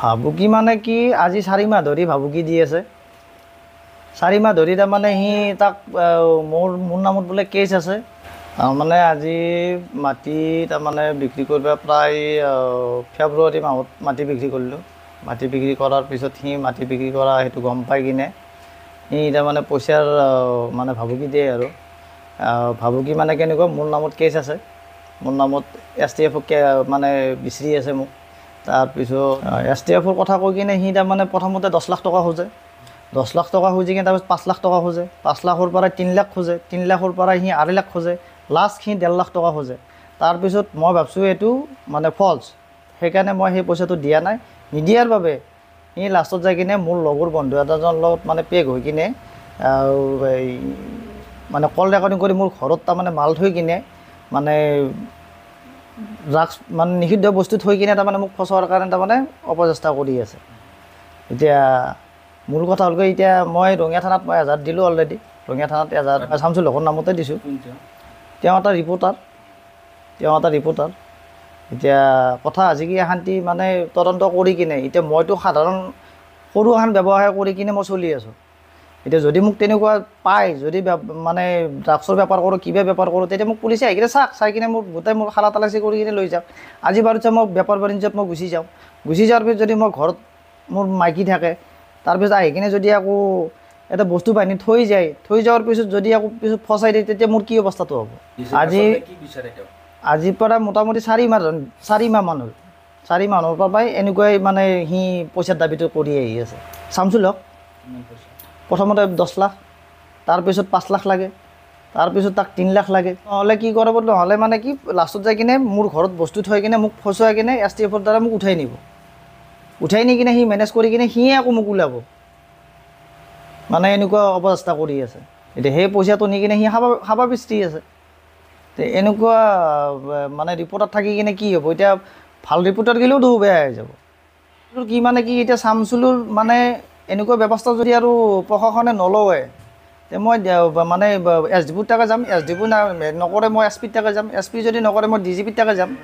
ভাবুকি মানে কি আজি চাৰি মাহ ধৰি ভাবুকি দি আছে চাৰি মাহ ধৰি তাৰমানে সি তাক মোৰ মোৰ নামত বোলে কেছ আছে তাৰমানে আজি মাটি তাৰমানে বিক্ৰী কৰিব প্ৰায় ফেব্ৰুৱাৰী মাহত মাটি বিক্ৰী কৰিলোঁ মাটি বিক্ৰী কৰাৰ পিছত সি মাটি বিক্ৰী কৰা সেইটো গম পাই কিনে সি তাৰমানে পইচাৰ মানে ভাবুকি দিয়ে আৰু ভাবুকি মানে কেনেকুৱা মোৰ নামত কেছ আছে মোৰ নামত এছ টি এফক মানে বিচাৰি আছে মোক তাৰপিছত এছ টি এফৰ কথা কৈ কিনে সি তাৰমানে প্ৰথমতে দহ লাখ টকা খোজে দহ লাখ টকা খুজি কিনে তাৰপিছত পাঁচ লাখ টকা খোজে পাঁচ লাখৰ পৰা তিনি লাখ খোজে তিনি লাখৰ পৰা সি আঢ়ৈ লাখ খোজে লাষ্ট সি ডেৰ লাখ টকা খোজে তাৰপিছত মই ভাবছোঁ এইটো মানে ফল্ছ সেইকাৰণে মই সেই পইচাটো দিয়া নাই নিদিয়াৰ বাবে সি লাষ্টত যাই কিনে মোৰ লগৰ বন্ধু এটাজনৰ লগত মানে পেক হৈ কিনে এই মানে কল ৰেকৰ্ডিং কৰি মোৰ ঘৰত তাৰমানে মাল থৈ কিনে মানে ড্ৰাগছ মানে নিষিদ্ধ বস্তু থৈ কিনে তাৰমানে মোক ফচোৱাৰ কাৰণে তাৰমানে অপচেষ্টা কৰি আছে এতিয়া মূল কথা হ'ল কি এতিয়া মই ৰঙীয়া থানাত মই এজাৰ দিলোঁ অলৰেডি ৰঙীয়া থানাত এজাৰ মই চামচুল লোকৰ নামতে দিছোঁ তেওঁ এটা ৰিপৰ্টাৰ তেওঁ এটা ৰিপৰ্টাৰ এতিয়া কথা আজি কি শান্তি মানে তদন্ত কৰি কিনে এতিয়া মইতো সাধাৰণ সৰু এখন ব্যৱসায় কৰি কিনে মই চলি আছোঁ এতিয়া যদি মোক তেনেকুৱা পায় যদি মানে ড্ৰাগছৰ বেপাৰ কৰোঁ কিবা বেপাৰ কৰোঁ তেতিয়া মোক পুলিচে আহি কিনে চাওক চাই কিনে মোৰ গোটেই মোৰ খালা তালাচী কৰি কিনে লৈ যাওক আজি বাৰু চাওক মই বেপাৰ বাণিজ্যত মই গুচি যাওঁ গুচি যোৱাৰ পিছত যদি মই ঘৰত মোৰ মাইকী থাকে তাৰপিছত আহি কিনে যদি আকৌ এটা বস্তু বাহিনী থৈ যায় থৈ যোৱাৰ পিছত যদি আকৌ পিছত ফচাই দিয়ে তেতিয়া মোৰ কি অৱস্থাটো হ'ব আজি আজিৰ পৰা মোটামুটি চাৰি চাৰিমাহ চাৰিমাহ মানুহ চাৰি মাহৰ পৰাই এনেকুৱাই মানে সি পইচাৰ দাবীটো কৰি আহি আছে চামচোন লওক প্ৰথমতে দহ লাখ তাৰপিছত পাঁচ লাখ লাগে তাৰপিছত তাক তিনি লাখ লাগে নহ'লে কি কৰিব নহ'লে মানে কি লাষ্টত যাই কিনে মোৰ ঘৰত বস্তু থৈ কিনে মোক ফচুৱাই কিনে এছ টি এফৰ দ্বাৰা মোক উঠাই নিব উঠাই নি কিনে সি মেনেজ কৰি কিনে সিয়ে আকৌ মোক ওলাব মানে এনেকুৱা অৱস্থা কৰি আছে এতিয়া সেই পইচাটো নি কিনে সি সাবা সাবা পৃষ্টি আছে এনেকুৱা মানে ৰিপৰ্টাৰ থাকি কিনে কি হ'ব এতিয়া ভাল ৰিপৰ্টাৰ গ'লেও ধৰো বেয়া হৈ যাব কি মানে কি এতিয়া চামচুলুৰ মানে এনেকুৱা ব্যৱস্থা যদি আৰু প্ৰশাসনে তে মই মানে এছ ডি পিৰ তাকে যাম এছ ডি পি নকৰে মই এছ পিৰ তাকে যাম এছ পি যদি নকৰে মই ডি জি পিৰ তাকে যাম